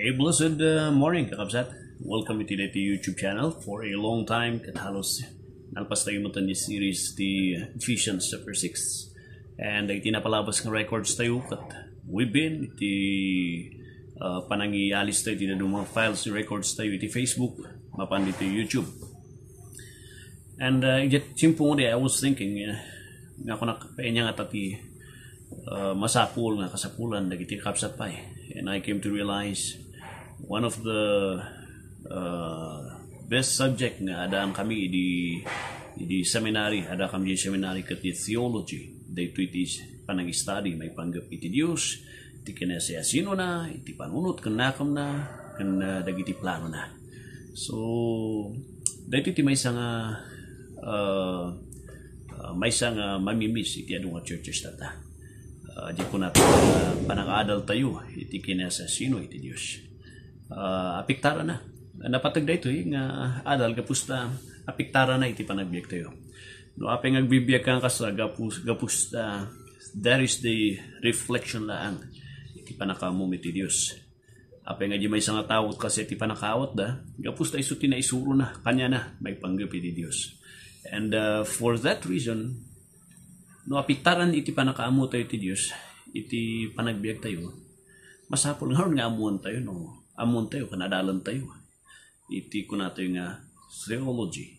A blessed uh, morning kakabsat. Welcome to the YouTube channel. For a long time, katalos nalpas tayo mo ni series the Ephesians chapter 6. And ay tinapalabas ng records tayo kat we've been iti uh, panangialis tayo iti mga files ni records tayo iti Facebook mapan dito YouTube. And uh, yet simple mo I was thinking uh, nga ako nakapaenya nga tati uh, masapul nga kasapulan dagiti kapsat pa eh. and I came to realize one of the uh, best subject nga adaan kami di di seminary ada kami di seminary kati theology they to teach panang study may panggap iti Dios iti kinasya na iti panunot kanakam na ken uh, dagiti plano na so dito iti may nga uh, uh, may nga uh, mamimiss iti adunga churches tata uh, di ko natin uh, panang-adal tayo iti kinasya sino iti Dios uh, apiktara na. Napatag da ito, eh, nga adal, kapusta, apiktara na iti panagbiyak tayo. No, apeng agbibiyak kang kasa, gapus, gapusta, ah, there is the reflection laang, iti panakamum iti Diyos. Apeng nga di may isang tawot kasi iti panakawat da, gapusta iso tinaisuro na, kanya na, may panggap iti Diyos. And uh, for that reason, no apiktaran iti panakaamo tayo iti Dios iti panagbiag tayo masapol ngaron nga amuan tayo no amon tayo kanadalan tayo iti kuna tayo nga ah, theology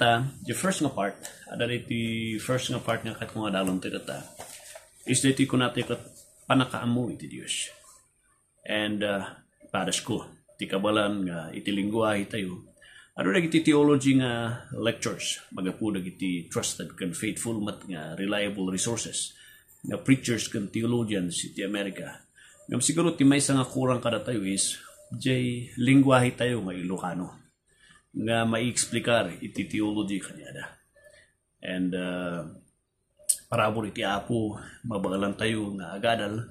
ta, the first nga part, ada iti first nga part nga kat kung adalon tayo ta, is iti kuna tayo kat panakaamo iti Dios. And uh, ah, padas ko, iti kabalan nga iti lingwahe tayo, ano na iti theology nga lectures, magapudag iti trusted kan faithful mat nga reliable resources, nga preachers kan theologians iti Amerika, yung siguro timay sa nga kurang kada tayo is jay lingwahe tayo nga Ilocano nga mai-explikar iti theology kanyada. And uh, parabol iti apo mabagalan tayo nga agadal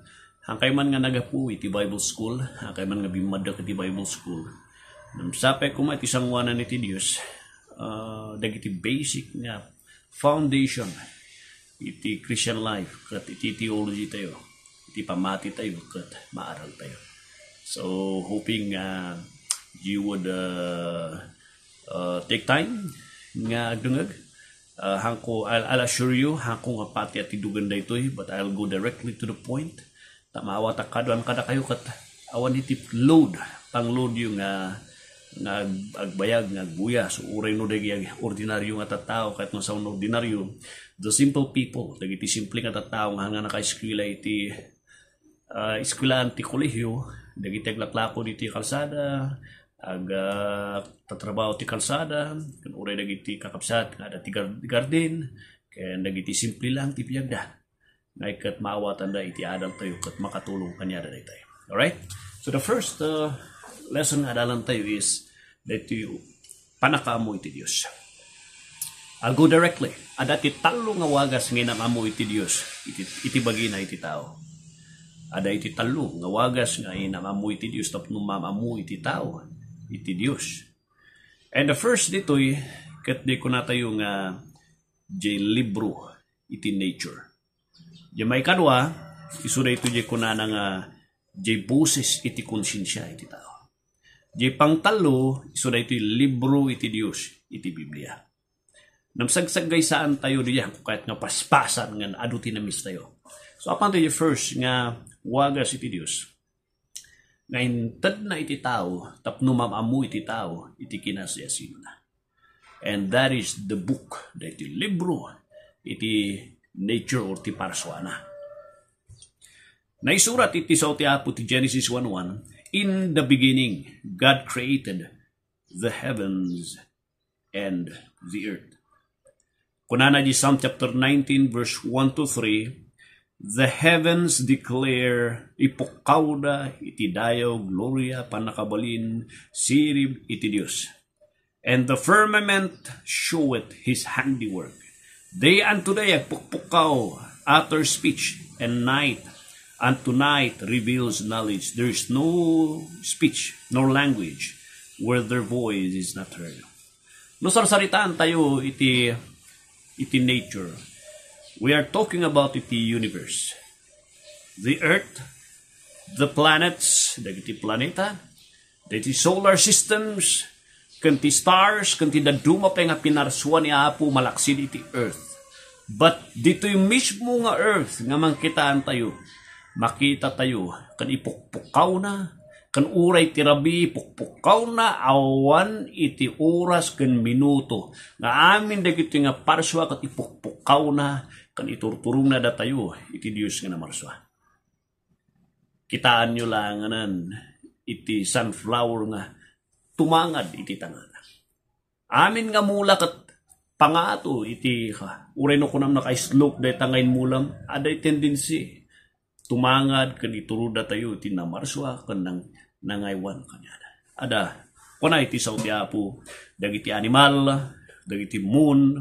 Angkay man nga nagapu iti Bible School, angkay man nga bimadak iti Bible School. Namsapay ko iti sangwana ni ti Dios. Uh, dagiti basic nga foundation iti Christian life kat iti theology tayo di pa mati tayo kat maaral tayo. So hoping uh, you would uh, uh, take time nga dungag. Uh, hangko I'll, I'll assure you hangko nga pati at idugan daytoy but I'll go directly to the point. Tamawa ta kadwan kada kayo kat awan itip load pang load yung uh, nga agbayag nga agbuya so uray no dagay ordinaryo nga tattao kahit no sa ordinaryo the simple people dagiti simple nga tattao nga hanga naka eskwela iti uh, eskwelahan ti kolehiyo dagiti aglaklako dito diti kalsada ag uh, tatrabaho ti kalsada ken uray dagiti kakapsat kada ti garden ken dagiti simple lang ti piyagda naikat maawatan da iti adam tayo kat makatulong kanya da tayo alright so the first uh, lesson nga adalan tayo is that you panakamoy ti Dios I'll go directly adati talo nga wagas nga nakamoy iti Dios iti, iti bagina iti tao ada iti talo, nga wagas nga inamamoy ti Dios tapno mamamoy ti tao, iti Dios. And the first ditoy, ket di ko na tayo nga jay libro, iti nature. Di may kadwa, iso na ito jay ko na nga jay boses iti konsensya iti tao. Jay pangtalo, iso na ito libro iti Dios, iti Biblia. Namsagsagay saan tayo diya, kahit nga paspasan nga adutin na mis tayo. So, upon to you first nga waga iti Dios ngayon tad na iti tao tapno mamamu iti tao iti kinasyasin na and that is the book da iti libro iti nature or ti parsuana naisurat iti sa ti Apo ti Genesis 1.1 in the beginning God created the heavens and the earth Kunana di Psalm chapter 19 verse 1 to 3 The heavens declare, ipokauda, iti dayaw, gloria, panakabalin, sirib, iti Dios. And the firmament showeth his handiwork. Day unto day, pukpukaw, utter speech, and night unto night reveals knowledge. There is no speech, no language, where their voice is not heard. No sarsaritaan tayo iti, iti nature We are talking about the universe. The Earth, the planets, dagiti planeta, dagiti solar systems, kanti stars, kanti daduma pa nga pinarsuan ni Apo malaksid iti Earth. But dito'y mismo nga Earth nga mangkitaan tayo, makita tayo, kan ipukpukaw na, kan uray ti rabi, pukpukaw na, awan iti oras kan minuto. Nga amin dagiti nga parswa kat ipukpukaw na, kan iturturong na datayo, iti Dios nga namarswa. Kitaan nyo lang anan, iti sunflower nga tumangad iti tanada. Amin nga mula kat pangato iti ha, ureno ko nam naka-slope dahi tangayin mulam, aday tendency tumangad kan ituruda tayo iti namarswa kan nang nangaywan kanya. Ada, kuna iti sa utiapo, dagiti animal, dagiti moon,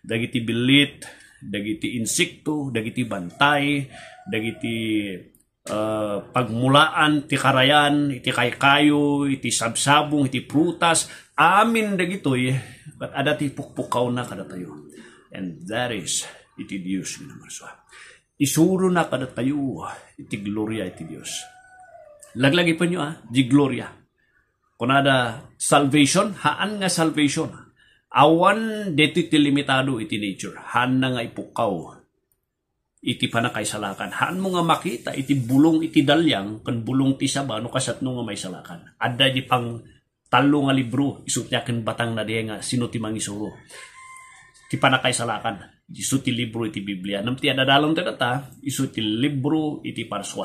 dagiti bilit, dagiti insekto, dagiti bantay, dagiti uh, pagmulaan, ti karayan, iti kaykayo, iti sabsabong, iti prutas, amin dagitoy, but adati pukpukaw na kada tayo. And that is, iti Diyos, minamarso. Isuro na kada tayo, iti gloria, iti Diyos. Laglagi pa nyo ah, di gloria. Kunada salvation, haan nga salvation ah Awan deti limitado iti nature. Han na nga ipukaw. Iti panakay salakan. Han mo nga makita iti bulong iti dalyang kan bulong ti saba no kasatno nga may salakan. Adda di pang talo nga libro isutyaken batang na nga sino ti mangisuro. Ti panakay salakan. Isu ti libro iti Biblia. Nam ti adadalong tata, isu ti libro iti parswa.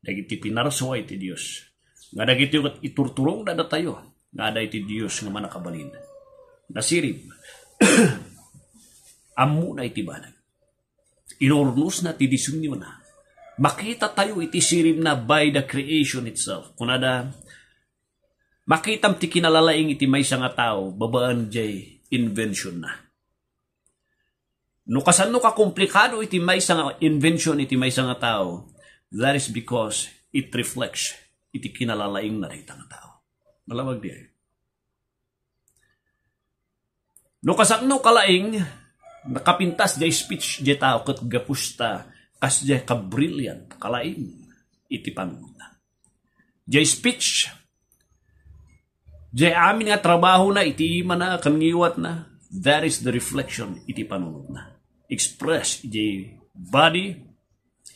Dagiti pinarswa iti Dios. Nga dagiti iturturong da tayo. Nga da iti Dios nga manakabalin nasirib, amu na iti Inornos na ti disunyo na. Makita tayo iti sirib na by the creation itself. Kunada, makitam ti kinalalaing iti may nga tao, babaan jay invention na. No kasano ka komplikado iti may nga invention iti may nga tao, that is because it reflects iti kinalalaing na rita tao. Malawag di ay. No kasakno kalaing nakapintas jay speech jay tao kat gapusta kas jay kabrilliant kalaing iti panungunan. Jay speech jay amin nga trabaho na iti mana kangiwat na that is the reflection iti panungunan. Express jay body,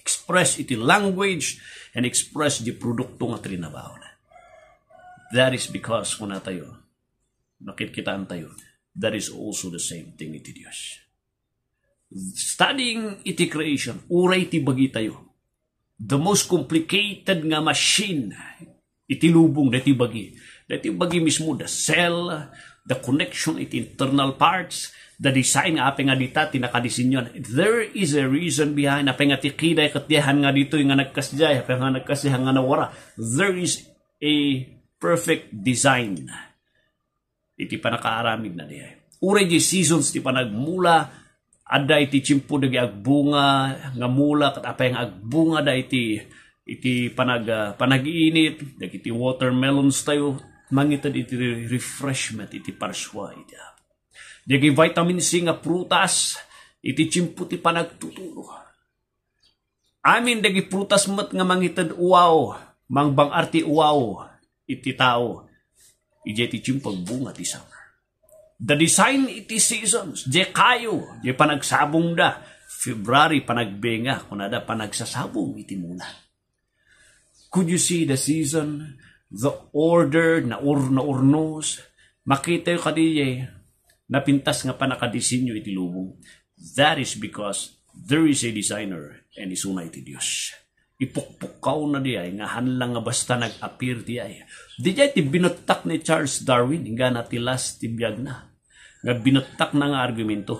express iti language, and express di produkto nga trinabaho na. That is because kuna tayo, nakikitaan tayo, that is also the same thing iti Diyos. Studying iti creation, uray ti bagi tayo. The most complicated nga machine iti lubong dati bagi. Dati bagi mismo the cell, the connection it internal parts, the design nga apeng nga dita tinakadisinyon. There is a reason behind apeng nga tikiday katiyahan nga dito yung nga nagkasjay, apeng nga nagkasihan nga nawara. There is a perfect design iti panakaaramid na diya. Uray di seasons ti panagmula, ada iti chimpo dagi agbunga, nga mula, kat apay agbunga da iti, iti panag, uh, ah, panagiinit, dagi iti watermelons tayo, mangitad iti refreshment, iti parswa, iti Dagi vitamin C nga prutas, iti chimpo ti panagtuturo. Amin dagi prutas mat nga mangitad uaw, mangbang arti uaw, iti tao ti chimpag bunga ti summer. The design iti seasons, je kayo, je panagsabong da, February panagbenga, kunada panagsasabong iti muna. Could you see the season, the order, na or na ornos, makita yung kadiye, eh. napintas nga pa nakadisinyo iti lubong. That is because there is a designer and isuna iti Diyos ipukpukaw na di ay, nga nahanlang nga basta nag-appear di ay. Di ay, binutak ni Charles Darwin, hingga na tilas tibiyag na. Nga binutak na nga argumento.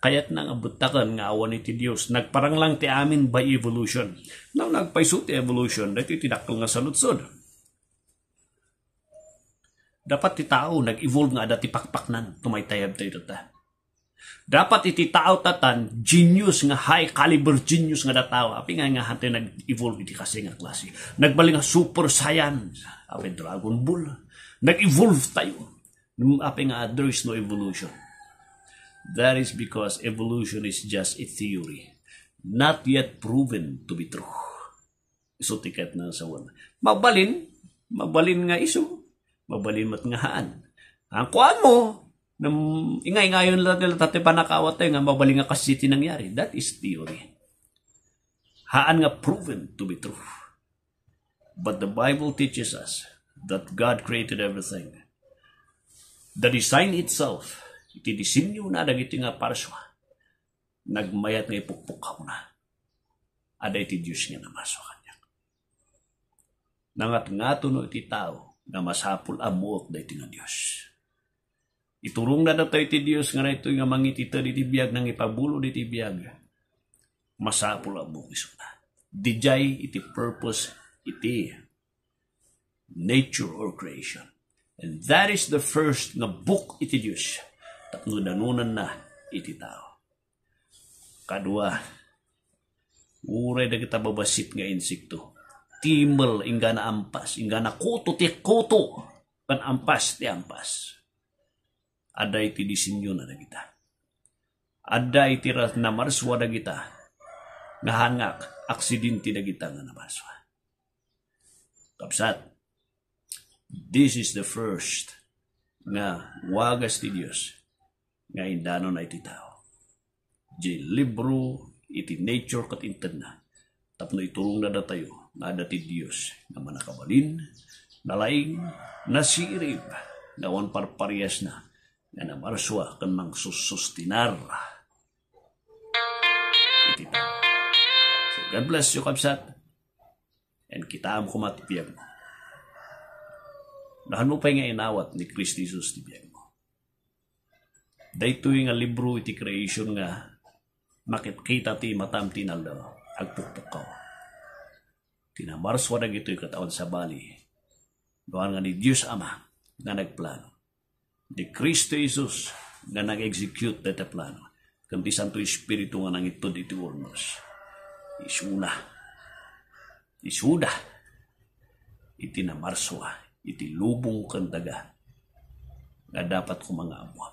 Kaya't na nga butakan nga awan ni ti Dios. nagparang lang ti amin by evolution. Now, nagpaiso ti evolution, dahil tinakol nga sa Dapat ti tao nag-evolve nga ada ti pakpaknan, tumaytayab tayo ta. Dapat iti tao tatan, genius nga high caliber genius nga datawa. Api nga nga hante nag-evolve iti kasi nga klase. Nagbaling nga super science. Api Dragon Ball. Nag-evolve tayo. Api nga there is no evolution. That is because evolution is just a theory. Not yet proven to be true. Iso tiket na sa wan. Mabalin. Mabalin nga iso. Mabalin matngahaan. Ang kuan mo, nang ingay-ngayon lang nila tate panakawat tayo nga mabali nga kasiti nangyari. That is theory. Haan nga proven to be true. But the Bible teaches us that God created everything. The design itself, iti disenyo na dagiti nga para siya. Nagmayat nga ipukpukaw na. Ada iti Diyos nga namaso kanya. Nangat nga tuno iti tao na masapul amuok da iti nga Diyos. Iturong na datoy ti Dios nga ito nga mangitita di tibiyag nang ipabulo di tibiyag. Masapul abong isuta. Dijay iti purpose iti nature or creation. And that is the first nga book iti Dios. Tapno danunan na iti tao. Kadua, uray na kita babasit nga insikto. Timel, ingga na ampas, ingga na kuto ti kuto, kan ampas ti ampas ada iti disinyo na kita. Ada iti na marswa dagita, nga hangak, aksidente dagita nga namarswa. Kapsat, this is the first nga wagas ti Dios nga indano na iti tao. Di libro iti nature kat interna. Tapno itulong na tayo nga na ti Dios nga manakabalin, nalaing, nasirib, nawan parpariyas na nga namaraswa kan nang susustinar. Itita. So God bless you, Kapsat. And kita am kumatipiyag mo. Nahan mo pa nga inawat ni Christ Jesus ti mo. Daytoy nga libro iti creation nga makikita ti matam tinaldo agpukpuk ka. Tinamarswa na ito'y katawan sa bali. Doan nga ni Diyos Ama na nagplano Di Cristo Jesus nga nag-execute data plano. Kampi Santo Espiritu nga nang ito diti urnos. Isuna. Isuda. Iti na marswa. Iti lubong kandaga. Nga dapat ko mga amwa.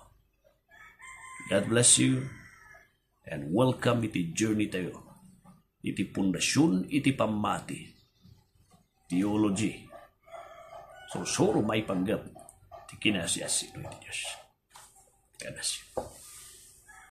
God bless you and welcome iti journey tayo. Iti pundasyon, iti pamati. Theology. So, soro may panggap Yine her şey dios.